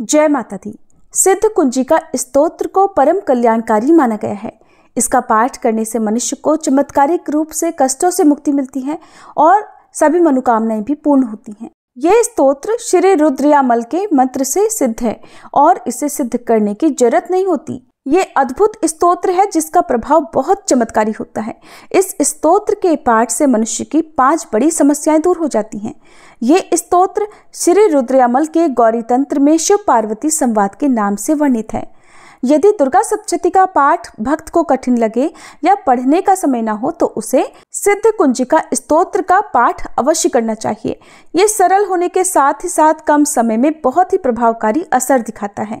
जय माता दी सिद्ध का स्तोत्र को परम कल्याणकारी माना गया है इसका पाठ करने से मनुष्य को चमत्कारिक रूप से कष्टों से मुक्ति मिलती है और सभी मनोकामनाएं भी पूर्ण होती हैं ये स्तोत्र श्री रुद्रयामल के मंत्र से सिद्ध है और इसे सिद्ध करने की जरूरत नहीं होती ये अद्भुत स्तोत्र है जिसका प्रभाव बहुत चमत्कारी होता है इस स्तोत्र के पाठ से मनुष्य की पांच बड़ी समस्याएं दूर हो जाती हैं ये स्तोत्र श्री रुद्रयामल के गौरी तंत्र में शिव पार्वती संवाद के नाम से वर्णित है यदि दुर्गा सप्तती का पाठ भक्त को कठिन लगे या पढ़ने का समय ना हो तो उसे सिद्ध कुंजिका स्तोत्र का पाठ अवश्य करना चाहिए ये सरल होने के साथ ही साथ कम समय में बहुत ही प्रभावकारी असर दिखाता है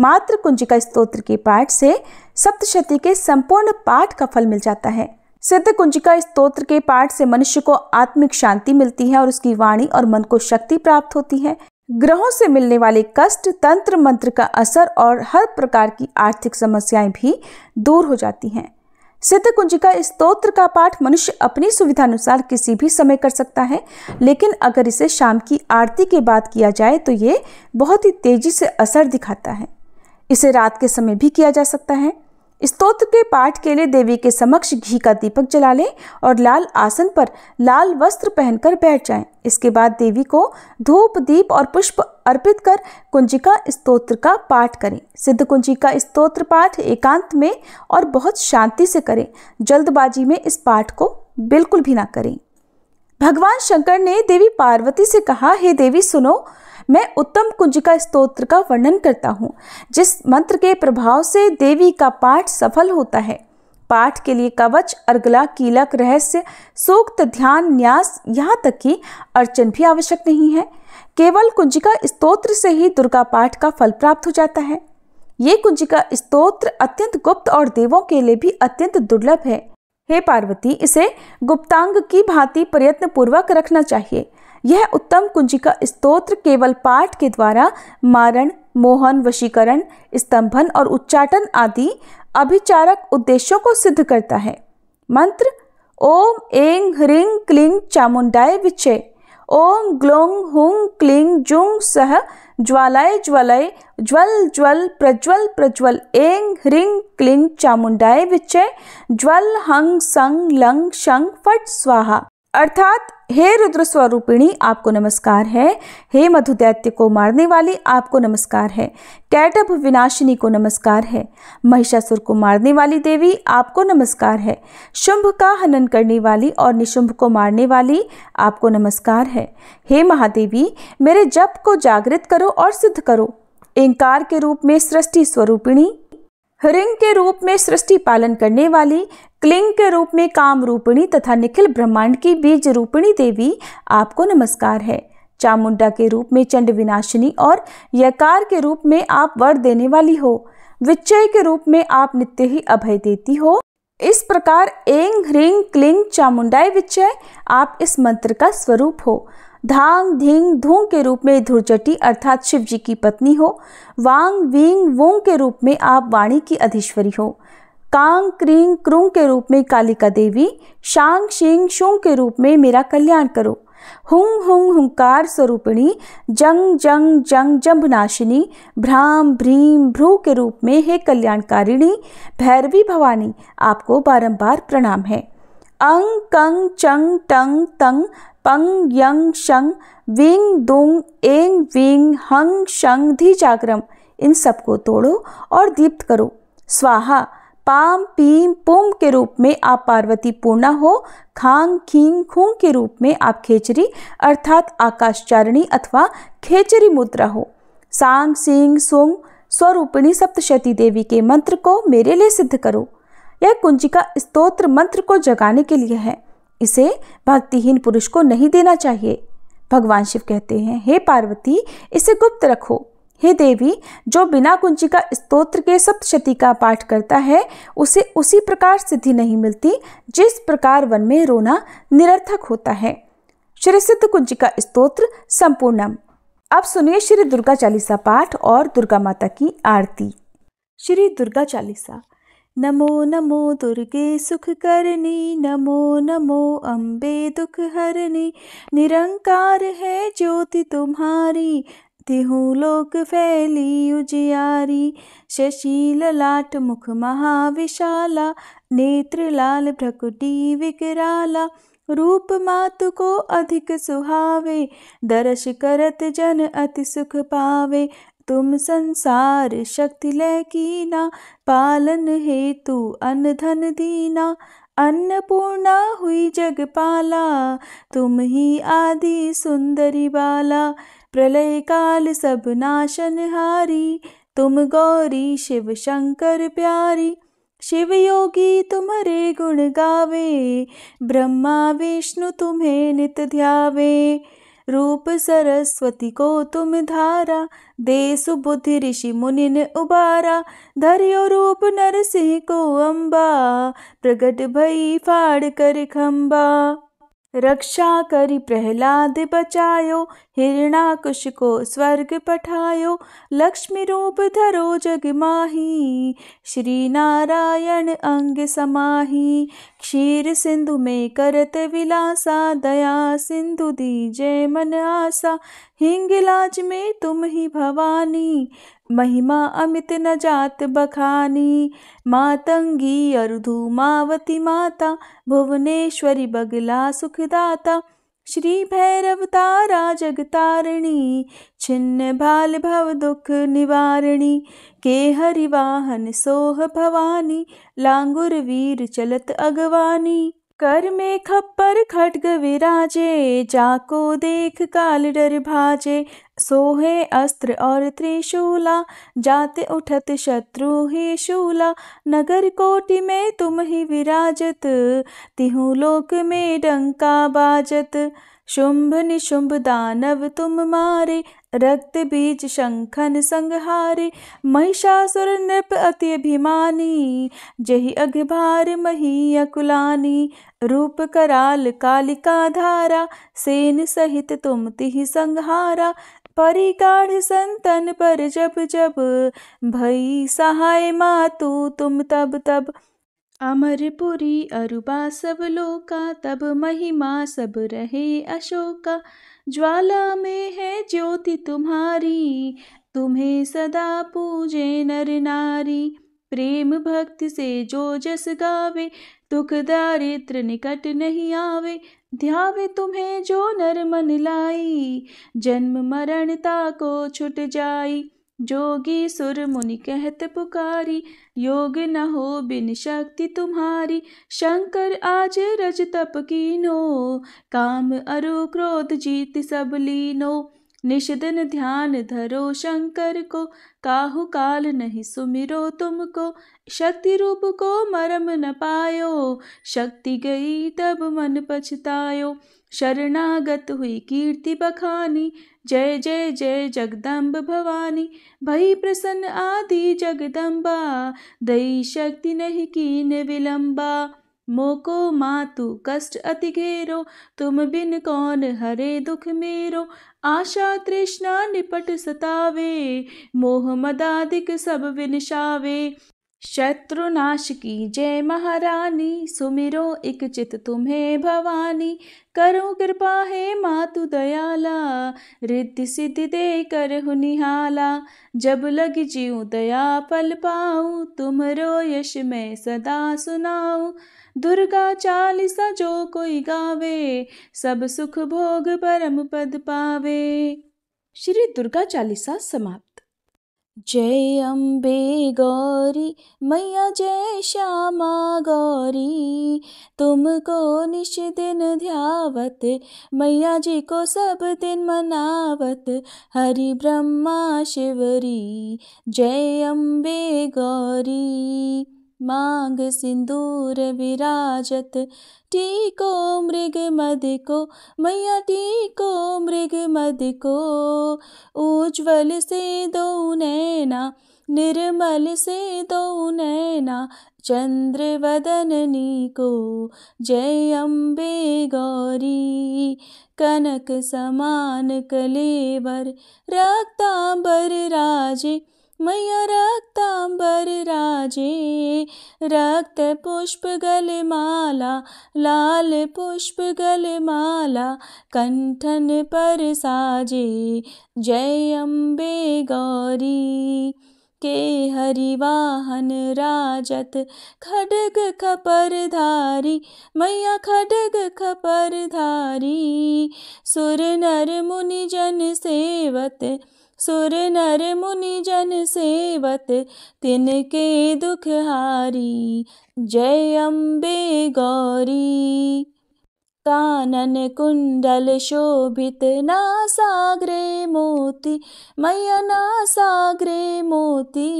मात्र कुंजिका स्तोत्र के पाठ से सप्तशती के संपूर्ण पाठ का फल मिल जाता है सिद्ध कुंजिका स्तोत्र के पाठ से मनुष्य को आत्मिक शांति मिलती है और उसकी वाणी और मन को शक्ति प्राप्त होती है ग्रहों से मिलने वाले कष्ट तंत्र मंत्र का असर और हर प्रकार की आर्थिक समस्याएं भी दूर हो जाती हैं सिद्ध कुंजिका स्तोत्र का पाठ मनुष्य अपनी सुविधानुसार किसी भी समय कर सकता है लेकिन अगर इसे शाम की आरती के बाद किया जाए तो ये बहुत ही तेजी से असर दिखाता है इसे रात के समय भी किया जा सकता है स्तोत्र के पाठ के लिए देवी के समक्ष घी का दीपक जला लें और लाल आसन पर लाल वस्त्र पहनकर बैठ जाएं। इसके बाद देवी को धूप दीप और पुष्प अर्पित कर कुंजिका स्तोत्र का पाठ करें सिद्ध कुंजिका स्तोत्र पाठ एकांत में और बहुत शांति से करें जल्दबाजी में इस पाठ को बिल्कुल भी ना करें भगवान शंकर ने देवी पार्वती से कहा हे देवी सुनो मैं उत्तम कुंजिका स्तोत्र का वर्णन करता हूँ जिस मंत्र के प्रभाव से देवी का पाठ सफल होता है पाठ के लिए कवच अर्गला कीलक रहस्य सूक्त ध्यान न्यास यहाँ तक कि अर्चन भी आवश्यक नहीं है केवल कुंजिका स्तोत्र से ही दुर्गा पाठ का फल प्राप्त हो जाता है ये कुंजिका स्तोत्र अत्यंत गुप्त और देवों के लिए भी अत्यंत दुर्लभ है हे पार्वती इसे गुप्तांग की भांति प्रयत्न पूर्वक रखना चाहिए यह उत्तम कुंजिका स्तोत्र केवल पाठ के द्वारा मारण मोहन वशीकरण स्तंभन और उच्चाटन आदि अभिचारक उद्देश्यों को सिद्ध करता है मंत्र ओम एंग ह्रीं क्लीं चामुंडाय विचय ओम ग्लोंग हुं क्लीं जुंग सह ज्वालाय ज्वलय ज्वल ज्वल प्रज्वल प्रज्वल एंग ह्रिंग क्लिंग चामुंडाय विचय ज्वल हंग संग लंग शंग फट स्वाहा अर्थात हे रुद्र स्वरूपिणी आपको नमस्कार है हे मधुदैत्य को मारने वाली आपको नमस्कार है कैटभ विनाशिनी को नमस्कार है महिषासुर को मारने वाली देवी आपको नमस्कार है शुंभ का हनन करने वाली और निशुंभ को मारने वाली आपको नमस्कार है हे महादेवी मेरे जप को जागृत करो और सिद्ध करो इंकार के रूप में सृष्टि स्वरूपिणी हृंग के रूप में सृष्टि पालन करने वाली क्लिंग के रूप में काम रूपिणी तथा निखिल ब्रह्मांड की बीज रूपिणी देवी आपको नमस्कार है चामुंडा के रूप में चंड विनाशिनी और यकार के रूप में आप वर देने वाली हो विचय के रूप में आप नित्य ही अभय देती हो इस प्रकार एंग ह्रिंग क्लिंग चामुंडाई विचय आप इस मंत्र का स्वरूप हो धांग धींग धूंग के रूप में धुरजटी अर्थात शिव जी की पत्नी हो वांग वींग वोंग के रूप में आप वाणी की अधीश्वरी हो कांग क्रींग क्रूंग के रूप में कालिका देवी शांग शिंग शुंग के रूप में मेरा कल्याण करो हुंग हुंग हुंकार स्वरूपिणी जंग जंग जंग जम्भनाशिनी भ्राम भ्रीम भ्रू के रूप में हे कल्याणकारिणी भैरवी भवानी आपको बारंबार प्रणाम है अंग कंग चंग टंग तंग पंग यंग शंग विंग दुंग एंग विंग हंग शंग धी जागरम इन सबको तोड़ो और दीप्त करो स्वाहा पाम पीम पुम के रूप में आप पार्वती पूर्णा हो खांग खींग खूंग के रूप में आप खेचरी अर्थात आकाशचारिणी अथवा खेचरी मुद्रा हो सांग सिंग सुंग स्वरूपिणी सप्तशती देवी के मंत्र को मेरे लिए सिद्ध करो यह कुंजिका स्तोत्र मंत्र को जगाने के लिए है इसे भक्तिहीन पुरुष को नहीं देना चाहिए भगवान शिव कहते हैं हे पार्वती इसे गुप्त रखो हे देवी जो बिना कुंजी का स्तोत्र के सप्तशती का पाठ करता है उसे उसी प्रकार सिद्धि नहीं मिलती जिस प्रकार वन में रोना निरर्थक होता है श्री सिद्ध कुंजी का स्तोत्र संपूर्णम अब सुनिए श्री दुर्गा चालीसा पाठ और दुर्गा माता की आरती श्री दुर्गा चालीसा नमो नमो दुर्गे सुख करनी नमो नमो अम्बे दुख हरणी निरंकार है ज्योति तुम्हारी तिहू लोक फैली उजियारी शशि ललाट मुख महाविशाला नेत्र लाल भ्रकुटी विकराला रूप मातु को अधिक सुहावे दर्श करत जन अति सुख पावे तुम संसार शक्ति लय कीना पालन हेतु अन्न धन दीना अन्नपूर्णा हुई जगपाला तुम ही आदि सुंदरी बाला प्रलय काल सब नाशन हारी तुम गौरी शिव शंकर प्यारी शिव योगी तुम्हारे गुण गावे ब्रह्मा विष्णु तुम्हें नित ध्यावे रूप सरस्वती को तुम धारा दे सुबुद्धि ऋषि मुनि ने उबारा धरियो रूप नरसिंह को अम्बा प्रगट भई फाड़ कर खम्बा रक्षा करी प्रहलाद बचायो कुश को स्वर्ग पठायो लक्ष्मी रूप धरो जग माही श्री नारायण अंग समाही क्षीर सिंधु में करत विलासा दया सिंधु दीजे मन आसा हिंगलाज में तुम ही भवानी महिमा अमित न जात बखानी मातंगी अरुधुमावती माता भुवनेश्वरी बगला सुखदाता श्री भैरव तारा जगतारिणी छिन्न भाल भव दुख निवारिणी के हरिवाहन सोह भवानी लांगुर वीर चलत अगवानी कर में खप्पर खड्ग विराजे जाको देख काल डर भाजे सोहे अस्त्र और त्रिशूला जाते उठत शत्रु ही शूला नगर कोटि में तुम ही विराजत तिहु लोक में डंका बाजत शुंभ निशुंभ दानव तुम मारे रक्त बीज शंखन संहारे महिषासुर नृप अति अभिमानी जही अघभार मही अकुलानी रूप कराल कालिका धारा सेन सहित तुम तिहि संहारा परिगाढ़ संतन पर जब जब भई सहाय मातु तुम तब तब अमरपुरी अरुबा सब लोका तब महिमा सब रहे अशोका ज्वाला में है ज्योति तुम्हारी तुम्हें सदा पूजे नर नारी प्रेम भक्ति से जो जस गावे दुख दारिद्र निकट नहीं आवे ध्यावे तुम्हें जो नर मन लाई जन्म मरणता को छुट जाई जोगी सुर मुनि कहत पुकारी योग न हो बिन शक्ति तुम्हारी शंकर आज रज तप कीनो काम अरु क्रोध जीत सब लीनो निषदिन ध्यान धरो शंकर को काहु काल नहीं सुमिरो तुमको शक्ति रूप को मरम न पायो शक्ति गई तब मन पछतायो शरणागत हुई कीर्ति बखानी जय जय जय जगदम्ब भवानी भई प्रसन्न आदि जगदम्बा दई शक्ति नहीं कीन विलंबा मोको मातु कष्ट अति घेरो तुम बिन कौन हरे दुख मेरो आशा तृष्णा निपट सतावे मोह मदादिक सब विनशावे शत्रुनाश की जय महारानी सुमिरो एक चित तुम्हें भवानी करो कृपा है मातु दयाला रिद्धि सिद्धि दे कर निहाला जब लग जीव दया फल तुम रो यश मैं सदा सुनाऊ दुर्गा चालीसा जो कोई गावे सब सुख भोग परम पद पावे श्री दुर्गा चालीसा समाप्त जय अम्बे गौरी मैया जय श्यामा गौरी तुमको निश दिन ध्यावत मैया जी को सब दिन मनावत हरि ब्रह्मा शिवरी जय अम्बे गौरी मांग सिंदूर विराजत टीको मृग मद को मैया टीको मृग मद को उज्ज्वल से दो नैना निर्मल से दो नैना चंद्र वदन नी को जय अम्बे गौरी कनक समान कलेवर रक्ताम्बर राजे मैया रक्तांबर राजे रक्त पुष्प गल माला लाल पुष्प गल माला कंठन पर साजे जय अम्बे गौरी के हरिवाहन राजत खडग खपर धारी मैया खडग खपर धारी सुर नर मुनि जन सेवत सुर नर मुनि जन सेवत तिनके दुख हारी जय अम्बे गौरी कानन कुंडल शोभित ना सागरे मोती मैया ना सागरे मोती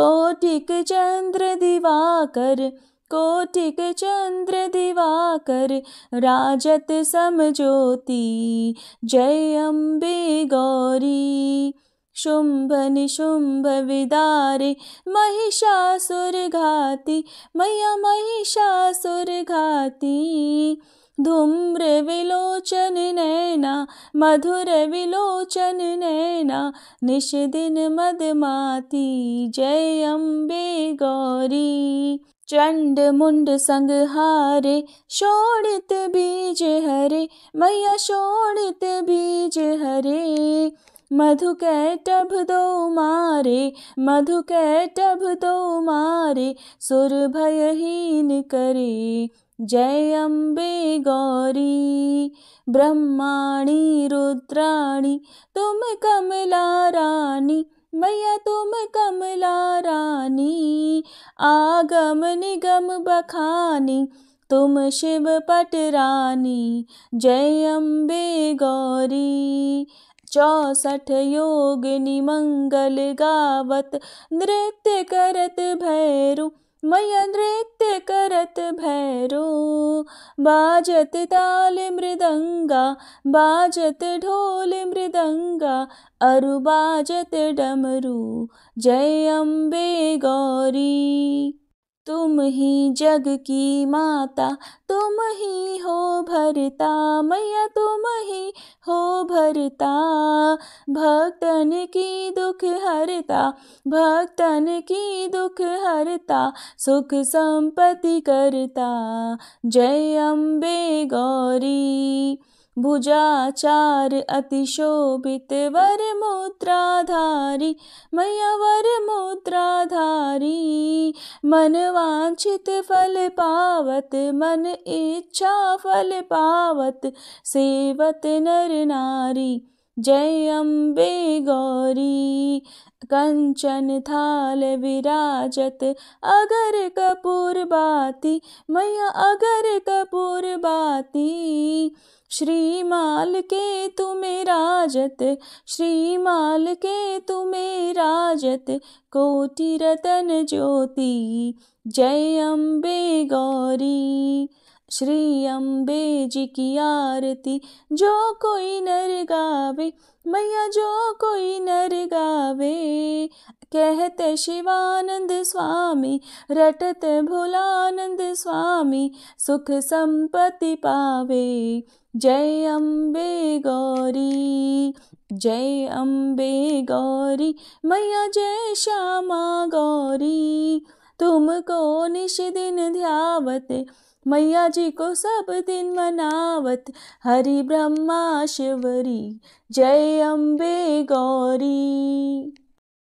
कोटिक चंद्र दिवाकर कोटिक चंद्र दिवाकर राजत समझोती जय अम्बे गौरी शुंभ निशुंभ विदारे महिषासुर घाती मैया महिषासुर घाती धूम्र विलोचन नैना मधुर विलोचन नैना निश दिन मदमाती जय अम्बे गौरी चंड मुंड संगहारे शोणित बीज हरे मैया शोणित बीज हरे मधु टभ दो मारे मधु टभ दो मारे सुर भयहीन करे जय अम्बे गौरी ब्रह्माणी रुद्राणी तुम कमला रानी मैया तुम कमला रानी आगम निगम बखानी तुम शिव पट रानी जय अम्बे गौरी चौसठ योगिनी मंगल गावत नृत्य करत भैरू मय नृत्य करत भैरो बाजत ताल मृदंगा बाजत ढोल मृदंगा अरु बाजत डमरू जय अम्बे गौरी तुम ही जग की माता तुम ही हो भरता मैया तुम ही हो भरता भक्तन की दुख हरता भक्तन की दुख हरता सुख संपत्ति करता जय अम्बे गौरी भुजाचार अतिशोभित वर मूत्राधारी मैया वर मूत्राधारी मन वांछित फल पावत मन इच्छा फल पावत सेवत नर नारी जय अम्बे गौरी कंचन थाल विराजत अगर कपूर बाती मैया अगर कपूर बाती श्रीमाल के तुम्हें राजत श्रीमाल के तुम्हें राजत कोटि रतन ज्योति जय अम्बे गौरी श्री अम्बे जी की आरती जो कोई नर गावे मैया जो कोई नर गावे कहते शिवानंद स्वामी रटत भोलानंद स्वामी सुख संपत्ति पावे जय अम्बे गौरी जय अम्बे गौरी मैया जय श्यामा गौरी तुमको निश दिन ध्यावते मैया जी को सब दिन मनावत हरि ब्रह्मा शिवरी जय अम्बे गौरी